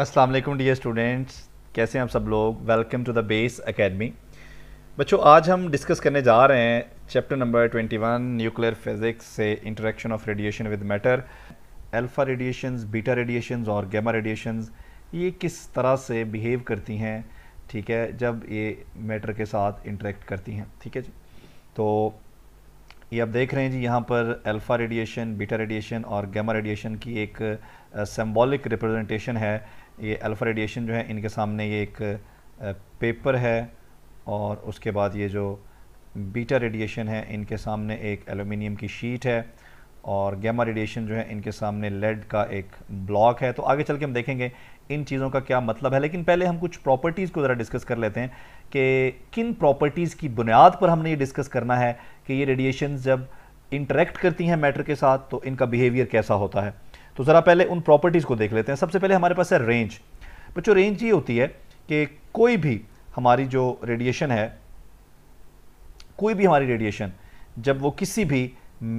Aslam D students कैसे हैं आप सब लोग welcome to the base academy बच्चों आज हम डिस्कस करने जा रहे हैं चैप्टर नंबर 21 न्यूक्लियर फिजिक्स से interaction of radiation with matter alpha radiations beta radiations और गैमा रेडिएशंस ये किस तरह से बिहेव करती हैं ठीक है जब ये मैटर के साथ इंटरेक्ट करती हैं ठीक है जी तो ये आप देख रहे हैं जी यहाँ पर अल्फ़ा रेडिएशन बीटा रेडिएशन और गैमा रेडिएशन की एक सिम्बॉलिक uh, रिप्रेजेंटेशन है ये अल्फ़ा रेडिएशन जो है इनके सामने ये एक पेपर है और उसके बाद ये जो बीटा रेडिएशन है इनके सामने एक एलुमिनियम की शीट है और गैमा रेडिएशन जो है इनके सामने लेड का एक ब्लॉक है तो आगे चल के हम देखेंगे इन चीज़ों का क्या मतलब है लेकिन पहले हम कुछ प्रॉपर्टीज़ को ज़रा डिस्कस कर लेते हैं कि किन प्रॉपर्टीज़ की बुनियाद पर हमने ये डिस्कस करना है कि ये रेडिएशन जब इंटरेक्ट करती हैं मैटर के साथ तो इनका बिहेवियर कैसा होता है तो ज़रा पहले उन प्रॉपर्टीज़ को देख लेते हैं सबसे पहले हमारे पास है रेंज बच्चों रेंज ये होती है कि कोई भी हमारी जो रेडिएशन है कोई भी हमारी रेडिएशन जब वो किसी भी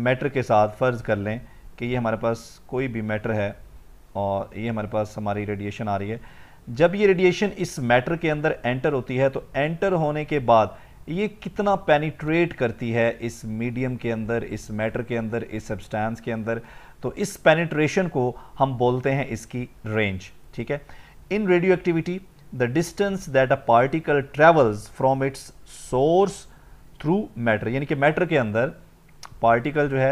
मैटर के साथ फ़र्ज़ कर लें कि ये हमारे पास कोई भी मैटर है और ये हमारे पास हमारी रेडिएशन आ रही है जब ये रेडिएशन इस मैटर के अंदर एंटर होती है तो एंटर होने के बाद ये कितना पेनिट्रेट करती है इस मीडियम के अंदर इस मैटर के अंदर इस सब्सटेंस के अंदर तो इस पेनिट्रेशन को हम बोलते हैं इसकी रेंज ठीक है in radioactivity the distance that a particle travels from its source through matter यानी कि मैटर के अंदर पार्टिकल जो है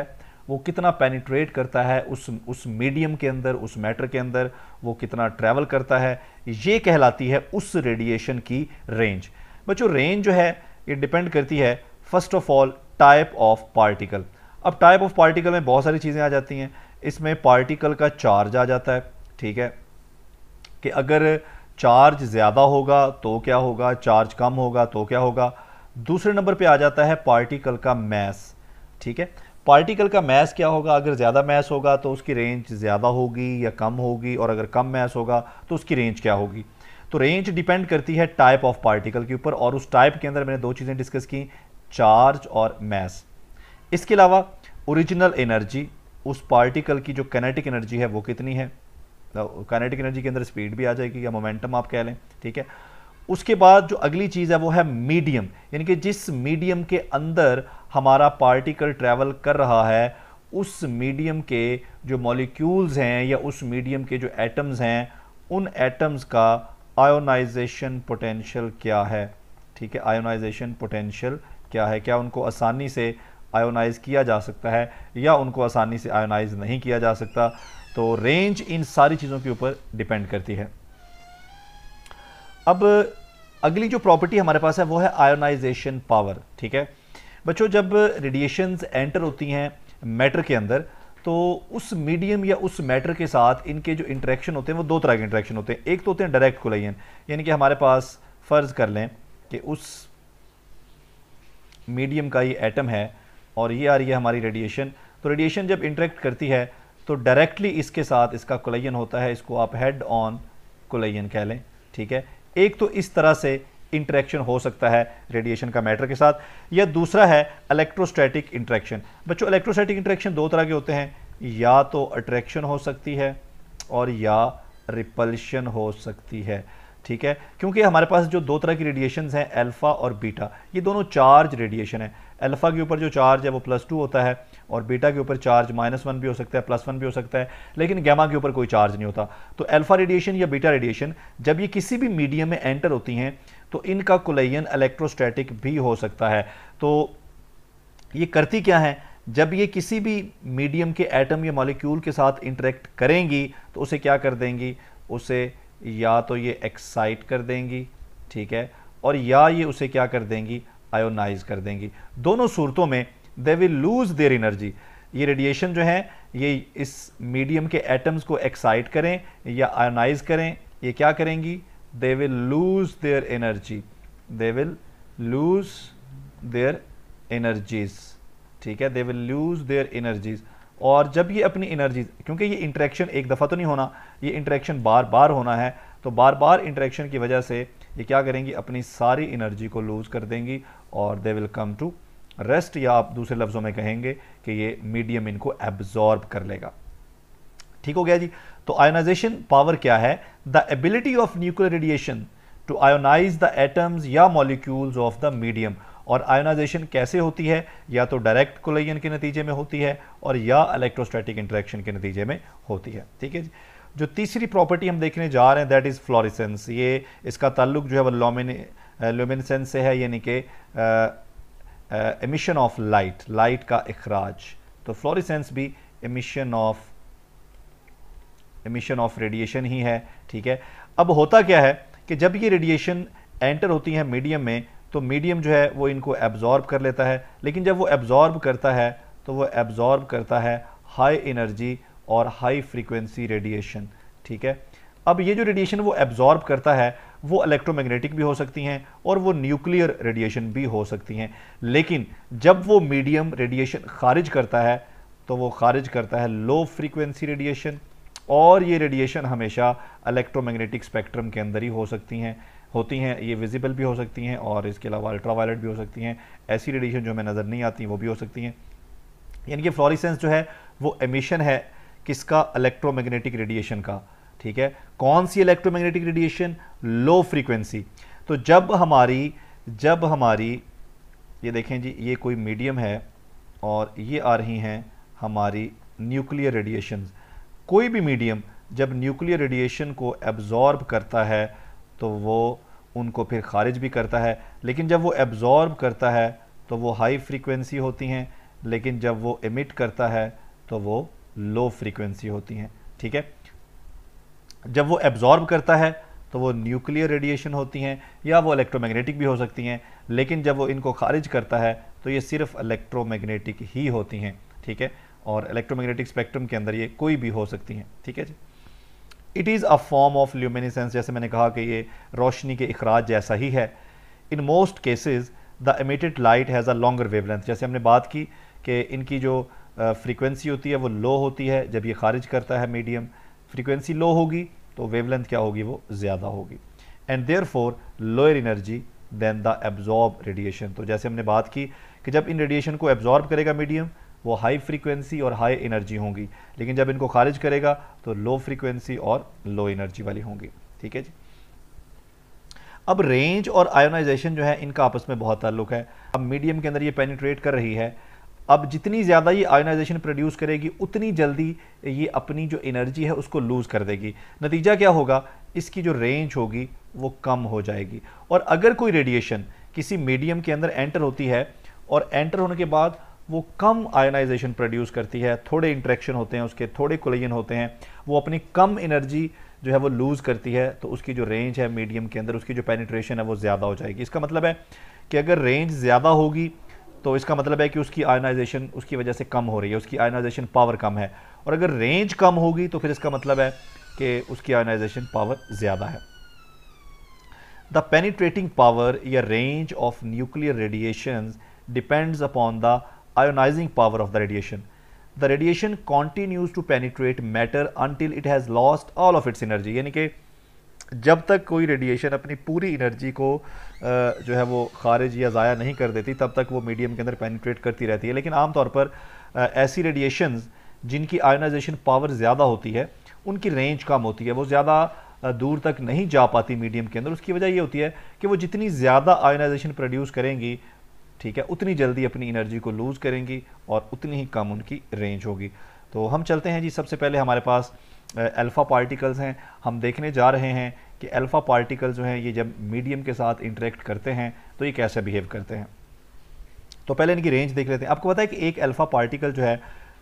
वो कितना पेनिट्रेट करता है उस उस मीडियम के अंदर उस मैटर के अंदर वो कितना ट्रैवल करता है ये कहलाती है उस रेडिएशन की रेंज बच्चों रेंज जो है ये डिपेंड करती है first of all type of particle अब टाइप ऑफ पार्टिकल में बहुत सारी चीज़ें आ जाती हैं इसमें पार्टिकल का चार्ज आ जाता है ठीक है कि अगर चार्ज ज़्यादा होगा तो क्या होगा चार्ज कम होगा तो क्या होगा दूसरे नंबर पे आ जाता है पार्टिकल का मैस ठीक है पार्टिकल का मैस क्या होगा अगर ज़्यादा मैस होगा तो उसकी रेंज ज़्यादा होगी या कम होगी और अगर कम मैस होगा तो उसकी रेंज क्या होगी तो रेंज डिपेंड करती है टाइप ऑफ पार्टिकल के ऊपर और उस टाइप के अंदर मैंने दो चीज़ें डिस्कस की चार्ज और मैस इसके अलावा ओरिजिनल एनर्जी उस पार्टिकल की जो कैनेटिक एनर्जी है वो कितनी है कैनेटिक तो एनर्जी के अंदर स्पीड भी आ जाएगी या मोमेंटम आप कह लें ठीक है उसके बाद जो अगली चीज़ है वो है मीडियम यानी कि जिस मीडियम के अंदर हमारा पार्टिकल ट्रैवल कर रहा है उस मीडियम के जो मॉलिक्यूल्स हैं या उस मीडियम के जो एटम्स हैं उन एटम्स का आयोनाइजेशन पोटेंशियल क्या है ठीक है आयोनाइजेशन पोटेंशियल क्या है क्या उनको आसानी से आयोनाइज किया जा सकता है या उनको आसानी से आयोनाइज नहीं किया जा सकता तो रेंज इन सारी चीज़ों के ऊपर डिपेंड करती है अब अगली जो प्रॉपर्टी हमारे पास है वो है आयोनाइजेशन पावर ठीक है बच्चों जब रेडिएशंस एंटर होती हैं मैटर के अंदर तो उस मीडियम या उस मैटर के साथ इनके जो इंटरेक्शन होते हैं वो दो तरह के इंटरेक्शन होते हैं एक तो होते हैं डायरेक्ट कोलाइन यानी कि हमारे पास फ़र्ज़ कर लें कि उस मीडियम का ये एटम है और ये आ रही है हमारी रेडिएशन तो रेडिएशन जब इंटरेक्ट करती है तो डायरेक्टली इसके साथ इसका कोलैन होता है इसको आप हेड ऑन कोलैन कह लें ठीक है एक तो इस तरह से इंटरेक्शन हो सकता है रेडिएशन का मैटर के साथ या दूसरा है इलेक्ट्रोस्टैटिक इंट्रैक्शन बच्चों इलेक्ट्रोस्टैटिक इंट्रैक्शन दो तरह के होते हैं या तो अट्रैक्शन हो सकती है और या रिपल्शन हो सकती है ठीक है क्योंकि हमारे पास जो दो तरह की रेडिएशंस हैं अल्फ़ा और बीटा ये दोनों चार्ज रेडिएशन है अल्फ़ा के ऊपर जो चार्ज है वो प्लस टू होता है और बीटा के ऊपर चार्ज माइनस वन भी हो सकता है प्लस वन भी हो सकता है लेकिन गैमा के ऊपर कोई चार्ज नहीं होता तो अल्फ़ा रेडिएशन या बीटा रेडिएशन जब ये किसी भी मीडियम में एंटर होती हैं तो इनका कुलयन इलेक्ट्रोस्टैटिक भी हो सकता है तो ये करती क्या है जब ये किसी भी मीडियम के एटम या मॉलिक्यूल के साथ इंटरेक्ट करेंगी तो उसे क्या कर देंगी उसे या तो ये एक्साइट कर देंगी ठीक है और या ये उसे क्या कर देंगी आयोनाइज कर देंगी दोनों सूरतों में they will lose their energy ये रेडिएशन जो है ये इस मीडियम के एटम्स को एक्साइट करें या आयोनाइज करें ये क्या करेंगी they will lose their energy they will lose their energies ठीक है they will lose their energies और जब ये अपनी एनर्जीज क्योंकि ये इंट्रैक्शन एक दफ़ा तो नहीं होना ये इंटरेक्शन बार बार होना है तो बार बार इंटरेक्शन की वजह से ये क्या करेंगी अपनी सारी एनर्जी को लूज़ कर देंगी और they will come to rest या आप दूसरे लफ्ज़ों में कहेंगे कि ये मीडियम इनको एब्जॉर्ब कर लेगा ठीक हो गया जी तो आयोनाइजेशन पावर क्या है the ability of nuclear radiation to ionize the atoms या मॉलिक्यूल्स ऑफ द मीडियम और आयोनाइजेशन कैसे होती है या तो डायरेक्ट कोलेजन के नतीजे में होती है और या इलेक्ट्रोस्टैटिक इंटरेक्शन के नतीजे में होती है ठीक है जी जो तीसरी प्रॉपर्टी हम देखने जा रहे हैं दैट इज़ फ्लोरिसेंस ये इसका ताल्लुक जो है वो लॉमिने ल्यूमिनसेंस से है यानी कि एमिशन ऑफ लाइट लाइट का अखराज तो फ्लोरिसेंस भी emission of emission of radiation ही है ठीक है अब होता क्या है कि जब ये रेडिएशन एंटर होती है मीडियम में तो मीडियम जो है वो इनको एब्जॉर्ब कर लेता है लेकिन जब वो एब्जॉर्ब करता है तो वो एब्जॉर्ब करता है हाई एनर्जी और हाई फ्रीक्वेंसी रेडिएशन ठीक है अब ये जो रेडिएशन वो एब्जॉर्ब करता है वो इलेक्ट्रोमैग्नेटिक भी हो सकती हैं और वो न्यूक्लियर रेडिएशन भी हो सकती हैं लेकिन जब वो मीडियम रेडिएशन खारिज करता है तो वो खारिज करता है लो फ्रीक्वेंसी रेडिएशन और ये रेडिएशन हमेशा इलेक्ट्रोमैग्नेटिक स्पेक्ट्रम के अंदर ही हो सकती हैं होती हैं ये विजिबल भी हो सकती हैं और इसके अलावा अल्ट्रावायलेट भी हो सकती हैं ऐसी रेडिएशन जो हमें नज़र नहीं आती वो भी हो सकती हैं यानी कि फ्लोरिसेंस जो है वो एमिशन है किसका इलेक्ट्रोमैग्नेटिक रेडिएशन का ठीक है कौन सी इलेक्ट्रोमैग्नेटिक रेडिएशन लो फ्रीक्वेंसी तो जब हमारी जब हमारी ये देखें जी ये कोई मीडियम है और ये आ रही हैं हमारी न्यूक्लियर रेडिएशन कोई भी मीडियम जब न्यूक्लियर रेडिएशन को एब्ज़ॉर्ब करता है तो वो उनको फिर खारिज भी करता है लेकिन जब वो एब्ज़ॉर्ब करता है तो वो हाई फ्रीक्वेंसी होती हैं लेकिन जब वो एमिट करता है तो वो लो फ्रीक्वेंसी होती हैं ठीक है जब वो एब्जॉर्ब करता है तो वो न्यूक्लियर रेडिएशन होती हैं या वो इलेक्ट्रोमैग्नेटिक भी हो सकती हैं लेकिन जब वो इनको खारिज करता है तो ये सिर्फ इलेक्ट्रोमैग्नेटिक ही होती हैं ठीक है और इलेक्ट्रोमैग्नेटिक स्पेक्ट्रम के अंदर ये कोई भी हो सकती हैं ठीक है जी it is a form of luminescence जैसे मैंने कहा कि ये रोशनी के अखराज जैसा ही है in most cases the emitted light has a longer wavelength जैसे हमने बात की कि इनकी जो फ्रीक्वेंसी होती है वो लो होती है जब ये खारिज करता है मीडियम फ्रीक्वेंसी लो होगी तो वेवलेंथ क्या होगी वो ज़्यादा होगी and therefore lower energy than the absorb radiation तो जैसे हमने बात की कि जब इन रेडिएशन को एब्जॉर्ब करेगा मीडियम वो हाई फ्रीक्वेंसी और हाई एनर्जी होंगी लेकिन जब इनको खारिज करेगा तो लो फ्रीक्वेंसी और लो एनर्जी वाली होंगी ठीक है जी अब रेंज और आयोनाइजेशन जो है इनका आपस में बहुत ताल्लुक है अब मीडियम के अंदर ये पेनिट्रेट कर रही है अब जितनी ज़्यादा ये आयोनाइजेशन प्रोड्यूस करेगी उतनी जल्दी ये अपनी जो एनर्जी है उसको लूज़ कर देगी नतीजा क्या होगा इसकी जो रेंज होगी वो कम हो जाएगी और अगर कोई रेडिएशन किसी मीडियम के अंदर एंटर होती है और एंटर होने के बाद वो कम आयोनाइजेशन प्रोड्यूस करती है थोड़े इंट्रैक्शन होते हैं उसके थोड़े कोलिजन होते हैं वो अपनी कम एनर्जी जो है वो लूज़ करती है तो उसकी जो रेंज है मीडियम के अंदर उसकी जो पेनिट्रेशन है वो ज़्यादा हो जाएगी इसका मतलब है कि अगर रेंज ज़्यादा होगी तो इसका मतलब है कि उसकी आयनाइजेशन उसकी वजह से कम हो रही है उसकी आयनाइजेशन पावर कम है और अगर रेंज कम होगी तो फिर इसका मतलब है कि उसकी आयनाइजेशन पावर ज़्यादा है द पेनीट्रेटिंग पावर या range of nuclear radiation depends upon the ionizing power of the radiation the radiation continues to penetrate matter until it has lost all of its energy यानी कि जब तक कोई radiation अपनी पूरी एनर्जी को जो है वो खारिज या ज़ाया नहीं कर देती तब तक वो मीडियम के अंदर पेनिट्रेट करती रहती है लेकिन आमतौर पर ऐसी रेडिएशन जिनकी आयोनाइजेशन पावर ज़्यादा होती है उनकी रेंज कम होती है वो ज़्यादा दूर तक नहीं जा पाती मीडियम के अंदर उसकी वजह ये होती है कि वो जितनी ज़्यादा आयोनाइजेशन प्रोड्यूस करेंगी ठीक है उतनी जल्दी अपनी एनर्जी को लूज़ करेंगी और उतनी ही कम उनकी रेंज होगी तो हम चलते हैं जी सबसे पहले हमारे पास अल्फ़ा पार्टिकल्स हैं हम देखने जा रहे हैं कि अल्फ़ा पार्टिकल जो हैं ये जब मीडियम के साथ इंटरेक्ट करते हैं तो ये कैसे बिहेव करते हैं तो पहले इनकी रेंज देख लेते हैं आपको पता है कि एक अल्फ़ा पार्टिकल जो है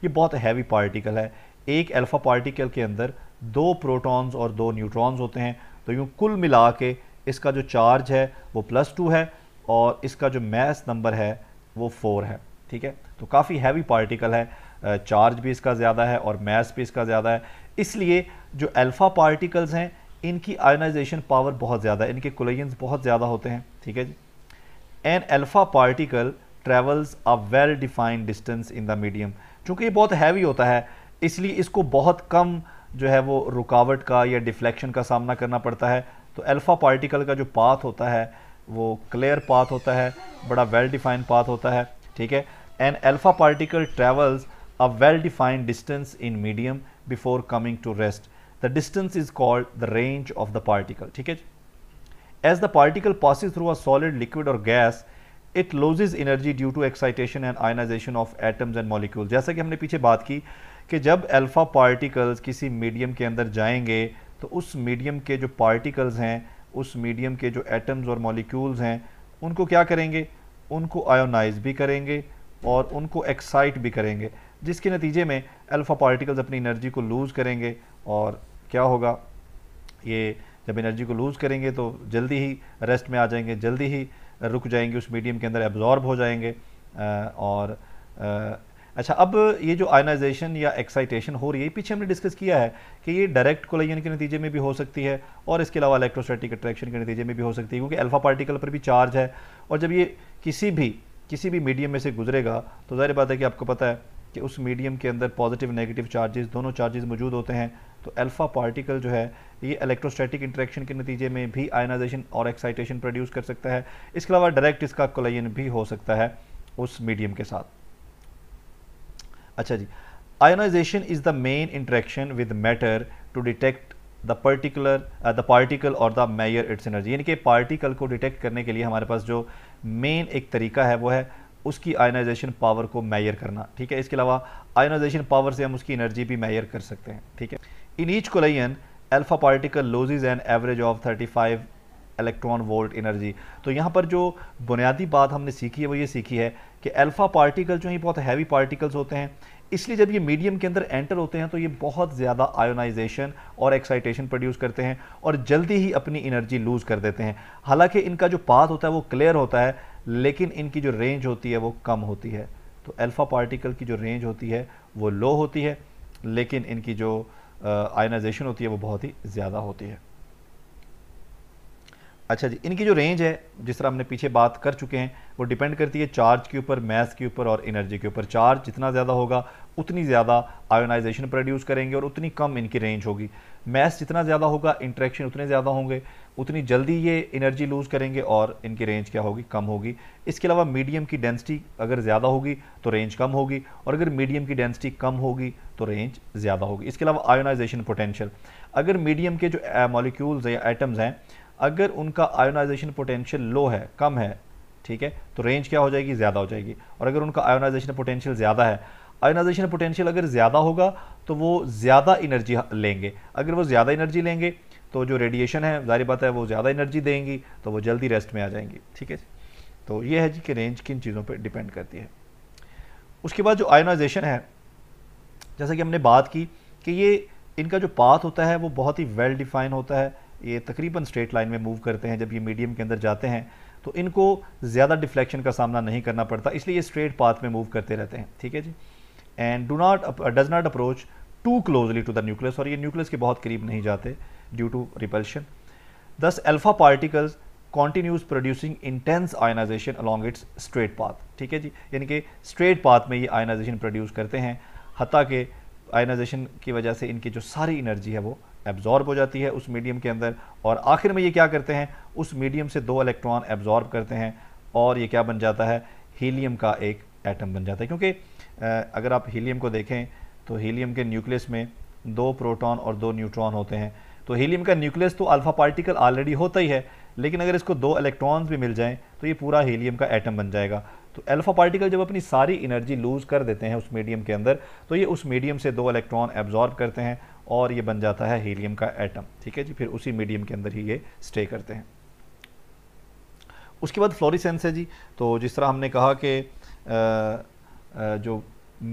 ये बहुत हैवी पार्टिकल है एक अल्फ़ा पार्टिकल के अंदर दो प्रोटॉन्स और दो न्यूट्रॉन्स होते हैं तो यूँ कुल मिला के इसका जो चार्ज है वो प्लस टू है और इसका जो मैस नंबर है वो फोर है ठीक है तो काफ़ी हैवी पार्टिकल है चार्ज भी इसका ज़्यादा है और मैस भी इसका ज़्यादा है इसलिए जो अल्फ़ा पार्टिकल्स हैं इनकी आयोनाइजेशन पावर बहुत ज़्यादा है इनके कोलिजन्स बहुत ज़्यादा होते हैं ठीक है जी an alpha particle travels a well defined distance in the medium चूँकि ये बहुत हैवी होता है इसलिए इसको बहुत कम जो है वो रुकावट का या डिफ्लेक्शन का सामना करना पड़ता है तो अल्फ़ा पार्टिकल का जो पाथ होता है वो क्लियर पाथ होता है बड़ा वेल डिफाइंड पाथ होता है ठीक है an alpha particle travels a well-defined distance in medium before coming to rest. The distance is called the range of the particle. ठीक है As the particle passes through a solid, liquid or gas, it loses energy due to excitation and ionization of atoms and molecules. जैसा कि हमने पीछे बात की कि जब अल्फा पार्टिकल्स किसी मीडियम के अंदर जाएंगे तो उस मीडियम के जो पार्टिकल्स हैं उस मीडियम के जो एटम्स और मॉलिक्यूल्स हैं उनको क्या करेंगे उनको आयोनाइज भी करेंगे और उनको एक्साइट भी करेंगे जिसके नतीजे में अल्फ़ा पार्टिकल्स अपनी एनर्जी को लूज़ करेंगे और क्या होगा ये जब एनर्जी को लूज़ करेंगे तो जल्दी ही रेस्ट में आ जाएंगे जल्दी ही रुक जाएंगे उस मीडियम के अंदर एब्जॉर्ब हो जाएंगे और अच्छा अब ये जो आयनाइजेशन या एक्साइटेशन हो रही है पीछे हमने डिस्कस किया है कि ये डायरेक्ट कोलाइजन के नतीजे में भी हो सकती है और इसके अलावा इलेक्ट्रोस्टैटिक अट्रैक्शन के नतीजे में भी हो सकती है क्योंकि अल्फ़ा पार्टिकल पर भी चार्ज है और जब ये किसी भी किसी भी मीडियम में से गुजरेगा तो जाहिर बात है कि आपको पता है कि उस मीडियम के अंदर पॉजिटिव नेगेटिव चार्जेस दोनों चार्जेस मौजूद होते हैं तो अल्फ़ा पार्टिकल जो है ये इलेक्ट्रोस्टैटिक इंट्रैक्शन के नतीजे में भी आयनाइजेशन और एक्साइटेशन प्रोड्यूस कर सकता है इसके अलावा डायरेक्ट इसका कोलाइन भी हो सकता है उस मीडियम के साथ अच्छा जी ionization is the main interaction with matter to detect the particular the particle और द मेयर इट्स एनर्जी यानी कि पार्टिकल को डिटेक्ट करने के लिए हमारे पास जो मेन एक तरीका है वो है उसकी आयनाइजेशन पावर को मैयर करना ठीक है इसके अलावा आयनाइजेशन पावर से हम उसकी एनर्जी भी मैयर कर सकते हैं ठीक है in each collision particle particle and average of thirty 35 electron volt energy तो यहाँ पर जो बुनियादी बात हमने सीखी है वो ये सीखी है कि अल्फ़ा पार्टिकल जो हैं बहुत हैवी पार्टिकल्स होते हैं इसलिए जब ये मीडियम के अंदर एंटर होते हैं तो ये बहुत ज़्यादा आयोनाइजेशन और एक्साइटेशन प्रोड्यूस करते हैं और जल्दी ही अपनी एनर्जी लूज़ कर देते हैं हालांकि इनका जो पाथ होता है वो क्लियर होता है लेकिन इनकी जो रेंज होती है वो कम होती है तो अल्फ़ा पार्टिकल की जो रेंज होती है वो लो होती है लेकिन इनकी जो आयोनाइजेशन होती है वो बहुत ही ज़्यादा होती है अच्छा जी इनकी जो रेंज है जिस तरह हमने पीछे बात कर चुके हैं वो डिपेंड करती है चार्ज के ऊपर मैथ के ऊपर और एनर्जी के ऊपर चार्ज जितना ज़्यादा होगा उतनी ज़्यादा आयोनाइजेशन प्रोड्यूस करेंगे और उतनी कम इनकी रेंज होगी मैथ जितना ज़्यादा होगा इंट्रैक्शन उतने ज़्यादा होंगे उतनी जल्दी ये एनर्जी लूज़ करेंगे और इनकी रेंज क्या होगी कम होगी इसके अलावा मीडियम की डेंसिटी अगर ज़्यादा होगी तो रेंज कम होगी और अगर मीडियम की डेंसिटी कम होगी तो रेंज ज़्यादा होगी इसके अलावा आयोनाइजेशन पोटेंशियल अगर मीडियम के जो मॉलिक्यूल्स या एटम्स हैं अगर उनका आयोनाइजेशन पोटेंशियल लो है कम है ठीक है तो रेंज क्या हो जाएगी ज़्यादा हो जाएगी और अगर उनका आयोनाइजेशन पोटेंशियल ज़्यादा है आयोनाइजेशन पोटेंशियल अगर ज़्यादा होगा तो वो ज़्यादा एनर्जी लेंगे अगर वो ज़्यादा एनर्जी लेंगे तो जो रेडिएशन है जारी बात है वो ज़्यादा एनर्जी देंगी तो वो जल्दी रेस्ट में आ जाएंगी ठीक है तो ये है जी कि रेंज किन चीज़ों पर डिपेंड करती है उसके बाद जो आयोनाइजेशन है जैसा कि हमने बात की कि ये इनका जो पाथ होता है वो बहुत ही वेल डिफाइन होता है ये तकरीबन स्ट्रेट लाइन में मूव करते हैं जब ये मीडियम के अंदर जाते हैं तो इनको ज़्यादा डिफ्लेक्शन का सामना नहीं करना पड़ता इसलिए ये स्ट्रेट पाथ में मूव करते रहते हैं ठीक है जी and do not does not approach to closely to the nucleus और ये न्यूक्लियस के बहुत करीब नहीं जाते due to repulsion thus alpha particles continues producing intense ionization along its straight path ठीक है जी यानी कि स्ट्रेट पाथ में ये आयनाइजेशन प्रोड्यूस करते हैं हती के आयनाइजेशन की वजह से इनकी जो सारी एनर्जी है वो एब्जॉर्ब हो जाती है उस मीडियम के अंदर और आखिर में ये क्या करते हैं उस मीडियम से दो इलेक्ट्रॉन एब्जॉर्ब करते हैं और ये क्या बन जाता है हीलियम का एक एटम बन जाता है क्योंकि अगर आप हीलियम को देखें तो हीलियम के न्यूक्लियस में दो प्रोटॉन और दो न्यूट्रॉन होते हैं तो हीलियम का न्यूक्लियस तो अल्फ़ा पार्टिकल ऑलरेडी होता ही है लेकिन अगर इसको दो इलेक्ट्रॉन्स भी मिल जाएं तो ये पूरा हीलियम का एटम बन जाएगा तो अल्फ़ा पार्टिकल जब अपनी सारी एनर्जी लूज़ कर देते हैं उस मीडियम के अंदर तो ये उस मीडियम से दो इलेक्ट्रॉन एब्जॉर्ब करते हैं और ये बन जाता है हीलियम का एटम ठीक है जी फिर उसी मीडियम के अंदर ही ये स्टे करते हैं उसके बाद फ्लोरिसेंस है जी तो जिस तरह हमने कहा कि जो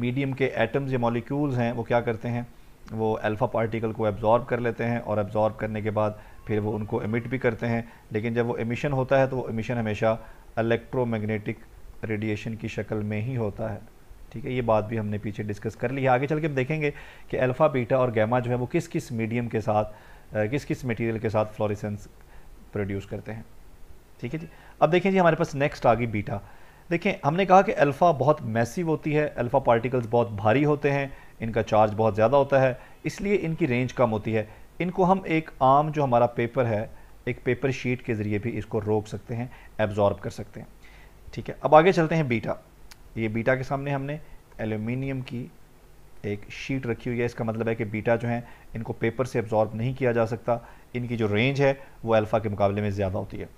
मीडियम के एटम्स या मॉलिक्यूल्स हैं वो क्या करते हैं वो अल्फ़ा पार्टिकल को एब्ज़ॉर्ब कर लेते हैं और एब्ज़ॉर्ब करने के बाद फिर वो उनको एमिट भी करते हैं लेकिन जब वो एमिशन होता है तो वो एमिशन हमेशा इलेक्ट्रोमैग्नेटिक रेडिएशन की शक्ल में ही होता है ठीक है ये बात भी हमने पीछे डिस्कस कर ली है आगे चल के हम देखेंगे कि अल्फ़ा बीटा और गैमा जो है वो किस किस मीडियम के साथ किस किस मटेरियल के साथ फ्लोरिसेंस प्रोड्यूस करते हैं ठीक है जी अब देखें जी हमारे पास नेक्स्ट आ गई बीटा देखें हमने कहा कि अल्फ़ा बहुत मैसिव होती है अल्फ़ा पार्टिकल्स बहुत भारी होते हैं इनका चार्ज बहुत ज़्यादा होता है इसलिए इनकी रेंज कम होती है इनको हम एक आम जो हमारा पेपर है एक पेपर शीट के ज़रिए भी इसको रोक सकते हैं एब्ज़ॉर्ब कर सकते हैं ठीक है अब आगे चलते हैं बीटा ये बीटा के सामने हमने एल्यूमिनियम की एक शीट रखी हुई है इसका मतलब है कि बीटा जो है इनको पेपर से एब्जॉर्ब नहीं किया जा सकता इनकी जो रेंज है वो अल्फ़ा के मुकाबले में ज़्यादा होती है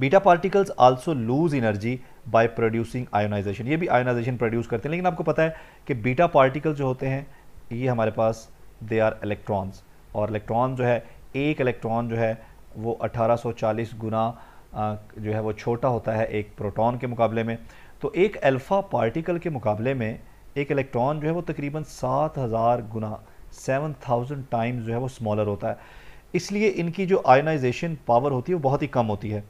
beta particles also lose energy by producing ionization ये भी आयोनाइजेशन प्रोड्यूस करते हैं लेकिन आपको पता है कि बीटा पार्टिकल जो होते हैं ये हमारे पास दे आर इलेक्ट्रॉन्स और इलेक्ट्रॉन जो है एक इलेक्ट्रॉन जो है वो अठारह गुना जो है वो छोटा होता है एक प्रोटॉन के मुकाबले में तो एक अल्फ़ा पार्टिकल के मुकाबले में एक इलेक्ट्रॉन जो है वो तकरीबन सात हज़ार गुना सेवन थाउजेंड टाइम्स जो है वो स्मॉलर होता है इसलिए इनकी जो आयनाइजेशन पावर होती है वो बहुत ही कम होती है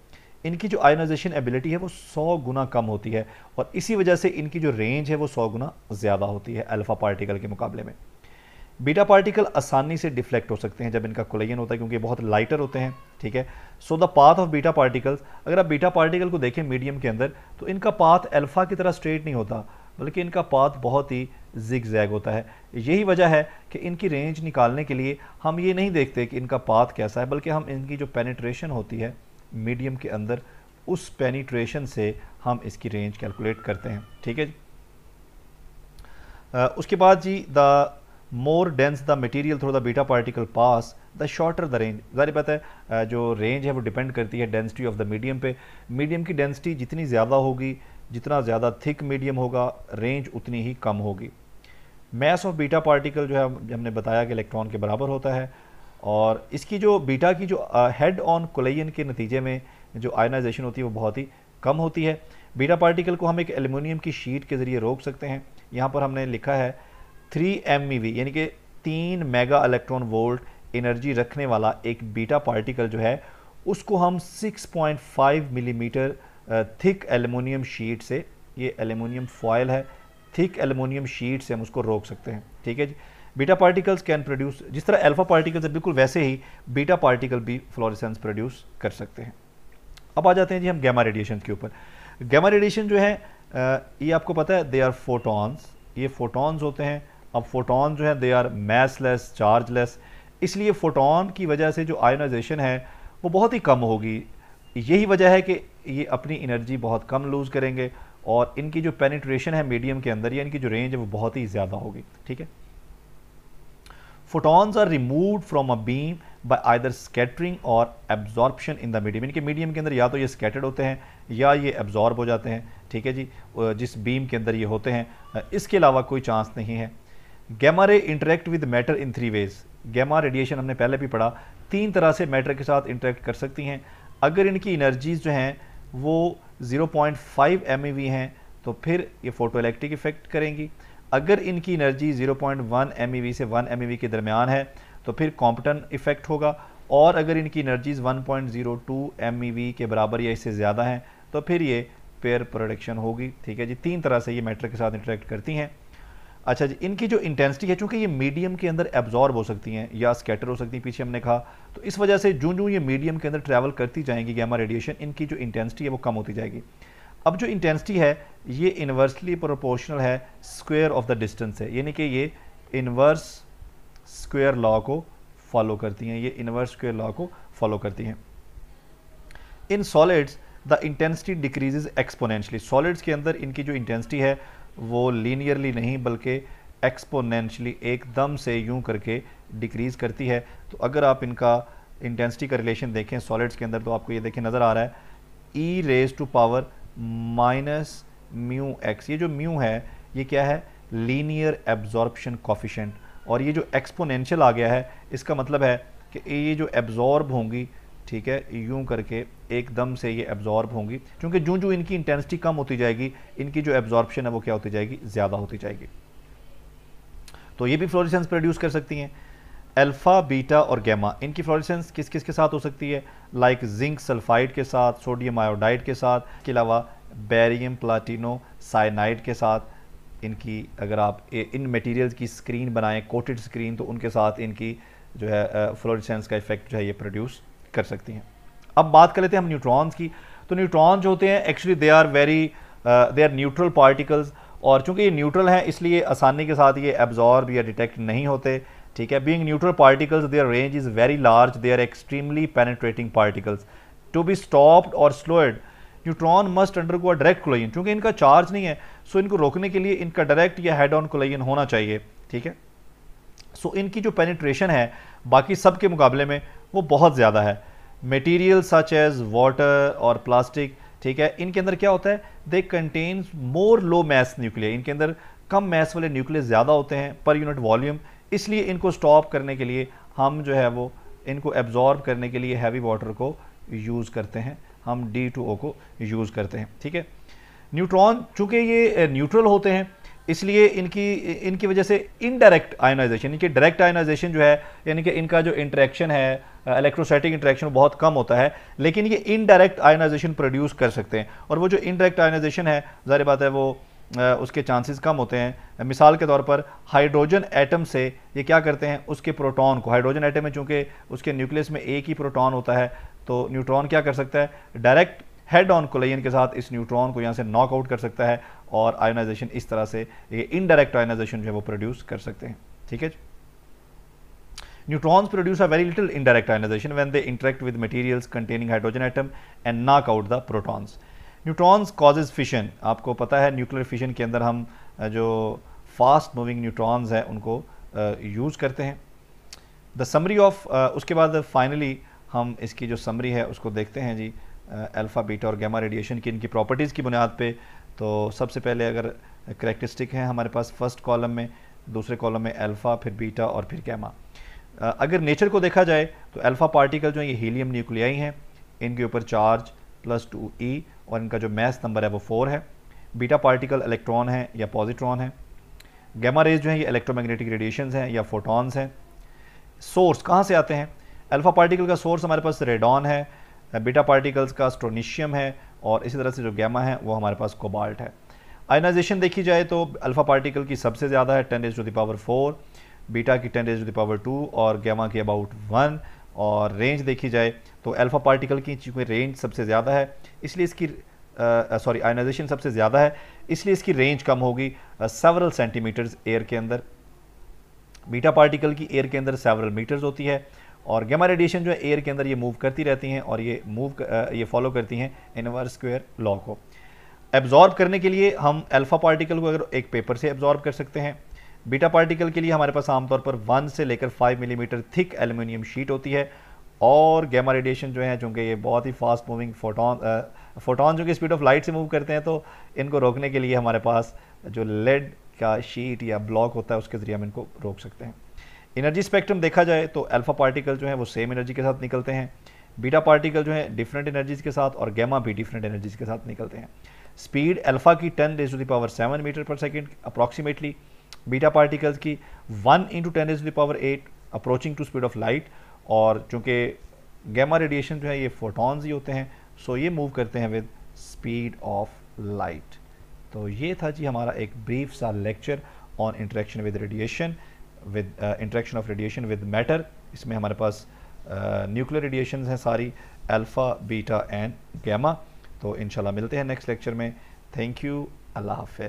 इनकी जो आयनाइजेशन एबिलिटी है वो सौ गुना कम होती है और इसी वजह से इनकी जो रेंज है वो सौ गुना ज़्यादा होती है अल्फ़ा पार्टिकल के मुकाबले में बीटा पार्टिकल आसानी से डिफ्लेक्ट हो सकते हैं जब इनका कोलेजन होता है क्योंकि बहुत लाइटर होते हैं ठीक है so the path of beta particles अगर आप बीटा पार्टिकल को देखें मीडियम के अंदर तो इनका पाथ अल्फ़ा की तरह स्ट्रेट नहीं होता बल्कि इनका पाथ बहुत ही जिग जैग होता है यही वजह है कि इनकी रेंज निकालने के लिए हम ये नहीं देखते कि इनका पाथ कैसा है बल्कि हम इनकी जो पेनिट्रेशन होती है मीडियम के अंदर उस पेनिट्रेशन से हम इसकी रेंज कैलकुलेट करते हैं ठीक है जी उसके बाद जी the more dense the material through the beta particle pass the shorter the range जारी पता है जो रेंज है वो डिपेंड करती है डेंसिटी ऑफ द मीडियम पे मीडियम की डेंसिटी जितनी ज़्यादा होगी जितना ज़्यादा थिक मीडियम होगा रेंज उतनी ही कम होगी मैस ऑफ बीटा पार्टिकल जो है हमने बताया कि इलेक्ट्रॉन के बराबर होता है और इसकी जो बीटा की जो हेड ऑन कोलेन के नतीजे में जो आयनाइजेशन होती है वो बहुत ही कम होती है बीटा पार्टिकल को हम एक एलुमिनियम की शीट के ज़रिए रोक सकते हैं यहाँ पर हमने लिखा है थ्री एम e यानी कि तीन मेगा इलेक्ट्रॉन वोल्ट एनर्जी रखने वाला एक बीटा पार्टिकल जो है उसको हम 6.5 मिलीमीटर थिक एलुमिनियम शीट से ये एलुमिनियम फॉयल है थिक एलुमिनियम शीट से हम उसको रोक सकते हैं ठीक है जी बीटा पार्टिकल्स कैन प्रोड्यूस जिस तरह अल्फा पार्टिकल्स है बिल्कुल वैसे ही बीटा पार्टिकल भी फ्लोरेसेंस प्रोड्यूस कर सकते हैं अब आ जाते हैं जी हम गैमा रेडिएशन के ऊपर गैमा रेडिएशन जो है ये आपको पता है दे आर फोटॉन्स ये फोटॉन्स होते हैं अब फोटोन जो है दे आर मैसलेस चार्जलेस इसलिए फोटोन की वजह से जो आयोनाइजेशन है वो बहुत ही कम होगी यही वजह है कि ये अपनी एनर्जी बहुत कम लूज़ करेंगे और इनकी जो पेनिट्रेशन है मीडियम के अंदर या इनकी जो रेंज है वो बहुत ही ज़्यादा होगी ठीक है photons are removed from a beam by either scattering और एब्जॉर्प्शन इन द मीडियम इनके मीडियम के अंदर या तो ये स्कैटर्ड होते हैं या ये एब्जॉर्ब हो जाते हैं ठीक है जी जिस बीम के अंदर ये होते हैं इसके अलावा कोई चांस नहीं है gamma ray interact with matter in three ways gamma radiation हमने पहले भी पढ़ा तीन तरह से मैटर के साथ इंटरेक्ट कर सकती हैं अगर इनकी एनर्जीज़ जो हैं वो 0.5 पॉइंट हैं तो फिर ये फोटो इलेक्ट्रिक इफेक्ट करेंगी अगर इनकी एनर्जी 0.1 पॉइंट से 1 एम के दरमियान है तो फिर कॉम्पटन इफेक्ट होगा और अगर इनकी एनर्जीज़ 1.02 पॉइंट के बराबर या इससे ज़्यादा हैं तो फिर ये पेयर प्रोडक्शन होगी ठीक है जी तीन तरह से ये मैटर के साथ इंटरेक्ट करती हैं अच्छा जी इनकी जो इंटेंसिटी है चूंकि ये मीडियम के अंदर एब्जॉर्ब हो सकती हैं या स्कैटर हो सकती हैं पीछे हमने कहा तो इस वजह से जो जो ये मीडियम के अंदर ट्रैवल करती जाएंगी गैमा रेडिएशन इनकी जो इंटेंसिटी है वो कम होती जाएगी अब जो इंटेंसिटी है ये इन्वर्सली प्रोपोर्शनल है स्क्वेयर ऑफ द डिस्टेंस है यानी कि ये इन्वर्स स्क्वेयर लॉ को फॉलो करती हैं ये इन्वर्स स्क्वेयर लॉ को फॉलो करती हैं in solids the intensity decreases exponentially solids के अंदर इनकी जो इंटेंसिटी है वो लीनियरली नहीं बल्कि एक्सपोनेंशली एकदम से यूं करके डिक्रीज़ करती है तो अगर आप इनका इंटेंसिटी का रिलेशन देखें सॉलिड्स के अंदर तो आपको ये देखें नज़र आ रहा है e raise to power minus mu x ये जो म्यू है ये क्या है लीनियर एब्जॉर्बशन कॉफिशेंट और ये जो एक्सपोनेंशियल आ गया है इसका मतलब है कि ये जो एब्जॉर्ब होंगी ठीक है यूं करके एकदम से ये एब्जॉर्ब होंगी क्योंकि जो जो इनकी इंटेंसिटी कम होती जाएगी इनकी जो एब्जॉर्बशन है वो क्या होती जाएगी ज़्यादा होती जाएगी तो ये भी फ्लोरिसेंस प्रोड्यूस कर सकती हैं अल्फ़ा बीटा और गैमा इनकी फ्लोरिसेंस किस किस के साथ हो सकती है लाइक जिंक सल्फाइड के साथ सोडियम आयोडाइड के साथ के अलावा बैरियम प्लाटिनो साइनाइड के साथ इनकी अगर आप इन मटेरियल्स की स्क्रीन बनाएं कोटेड स्क्रीन तो उनके साथ इनकी जो है फ्लोरिसेंस का इफेक्ट जो है ये प्रोड्यूस कर सकती हैं अब बात कर लेते हैं हम न्यूट्रॉन्स की तो न्यूट्रॉन्स जो होते हैं actually they are very they are neutral particles और चूंकि ये न्यूट्रल हैं इसलिए आसानी के साथ ये एब्जॉर्ब या डिटेक्ट नहीं होते ठीक है being neutral particles their range is very large they are extremely penetrating particles to be stopped और slowed neutron must undergo direct collision चूंकि इनका चार्ज नहीं है सो इनको रोकने के लिए इनका डायरेक्ट या हेड ऑन कोलोइन होना चाहिए ठीक है सो इनकी जो पेनिट्रेशन है बाकी सब के मुकाबले में वो बहुत ज़्यादा है मटीरियल सच एज वाटर और प्लास्टिक ठीक है इनके अंदर क्या होता है they contain more low mass nuclear इनके अंदर कम मैस वाले न्यूक्लियर ज़्यादा होते हैं पर यूनिट वॉल्यूम इसलिए इनको स्टॉप करने के लिए हम जो है वो इनको एब्जॉर्ब करने के लिए हैवी वाटर को यूज़ करते हैं हम डी टू ओ को यूज़ करते हैं ठीक है न्यूट्रॉन चूँकि ये न्यूट्रल होते हैं इसलिए इनकी इनकी वजह से इनडायरेक्ट आयोनाइजेशन इनकी डायरेक्ट आयोनाइजेशन जो है यानी कि इनका जो इंट्रैक्शन है इलेक्ट्रोसाइटिक इंट्रैक्शन बहुत कम होता है लेकिन ये इनडायरेक्ट आयनाइजेशन प्रोड्यूस कर सकते हैं और वो जो इनडायरेक्ट आयनाइजेशन है ज़ाहिर बात है वो उसके चांसेस कम होते हैं मिसाल के तौर पर हाइड्रोजन एटम से ये क्या करते हैं उसके प्रोटॉन को हाइड्रोजन एटम में चूँकि उसके न्यूक्लियस में एक ही प्रोटॉन होता है तो न्यूट्रॉन क्या कर सकता है डायरेक्ट हेड ऑन कोलेजन के साथ इस न्यूट्रॉन को यहाँ से नॉक आउट कर सकता है और आयोनाइजेशन इस तरह से ये इनडायरेक्ट आयोनाइजेशन जो है वो प्रोड्यूस कर सकते हैं ठीक है जी Neutrons produce a very little indirect ionization when they interact with materials containing hydrogen atom and knock out the protons. Neutrons causes fission. आपको पता है nuclear fission के अंदर हम जो fast moving neutrons हैं उनको यूज़ करते हैं द समरी ऑफ उसके बाद फाइनली हम इसकी जो समरी है उसको देखते हैं जी अल्फ़ा बीटा और गैमा रेडिएशन की इनकी प्रॉपर्टीज़ की बुनियाद पे तो सबसे पहले अगर करेक्टरिस्टिक हैं हमारे पास फर्स्ट कॉलम में दूसरे कॉलम में अल्फ़ा फिर बीटा और फिर गैमा अगर नेचर को देखा जाए तो अल्फ़ा पार्टिकल जो है ये हीलियम न्यूक्लियाई हैं इनके ऊपर चार्ज प्लस टू ई और इनका जो मैस नंबर है वो फोर है बीटा पार्टिकल इलेक्ट्रॉन है या पॉजिट्रॉन है गैमा रेज जो है ये इलेक्ट्रोमैग्नेटिक रेडिएशन हैं या फोटॉन्स हैं सोर्स कहाँ से आते हैं अल्फ़ा पार्टिकल का सोर्स हमारे पास रेडॉन है बीटा पार्टिकल्स का स्ट्रोनिशियम है और इसी तरह से जो गैमा है वो हमारे पास कोबाल्ट है आयनाइजेशन देखी जाए तो अल्फ़ा पार्टिकल की सबसे ज़्यादा है ten raise to the power four beta की ten raise the power two और गैमा की अबाउट वन और रेंज देखी जाए तो अल्फ़ा पार्टिकल की चूँकि रेंज सबसे ज़्यादा है इसलिए इसकी सॉरी आयनाइजेशन सबसे ज़्यादा है इसलिए इसकी रेंज कम होगी सेवरल सेंटीमीटर्स एयर के अंदर बीटा पार्टिकल की एयर के अंदर सेवरल मीटर्स होती है और गेमा रेडिएशन जो है एयर के अंदर ये मूव करती रहती हैं और ये मूव ये फॉलो करती हैं इनवर स्क्वेयर लॉ को एब्जॉर्ब करने के लिए हम अल्फ़ा पार्टिकल को अगर एक पेपर से एब्जॉर्ब कर सकते हैं बीटा पार्टिकल के लिए हमारे पास आमतौर पर वन से लेकर five millimetre thick aluminium sheet होती है और गैमा रेडिएशन जो है चूँकि ये बहुत ही फास्ट मूविंग फोटोन फोटोन जो कि स्पीड ऑफ लाइट से मूव करते हैं तो इनको रोकने के लिए हमारे पास जो लेड का शीट या ब्लॉक होता है उसके ज़रिए हम इनको रोक सकते हैं एनर्जी स्पेक्ट्रम देखा जाए तो अल्फ़ा पार्टिकल जो है वो सेम एनर्जी के साथ निकलते हैं बीटा पार्टिकल जो है डिफरेंट एनर्जीज़ के साथ और गैमा भी डिफरेंट एनर्जीज़ के साथ निकलते हैं स्पीड अल्फ़ा की ten raise to the power seven metre per second approximately beta particles की one into ten is the power eight approaching to speed of light और चूँकि गैमा रेडिएशन जो है ये फोटॉन्स ही होते हैं सो ये मूव करते हैं विद स्पीड ऑफ लाइट तो ये था जी हमारा एक ब्रीफ सा lecture on interaction with radiation with interaction of radiation with matter इसमें हमारे पास न्यूक्लियर uh, रेडिएशन हैं सारी अल्फ़ा बीटा एंड गैमा तो इनशाला मिलते हैं नेक्स्ट लेक्चर में थैंक यू अल्लाह हाफ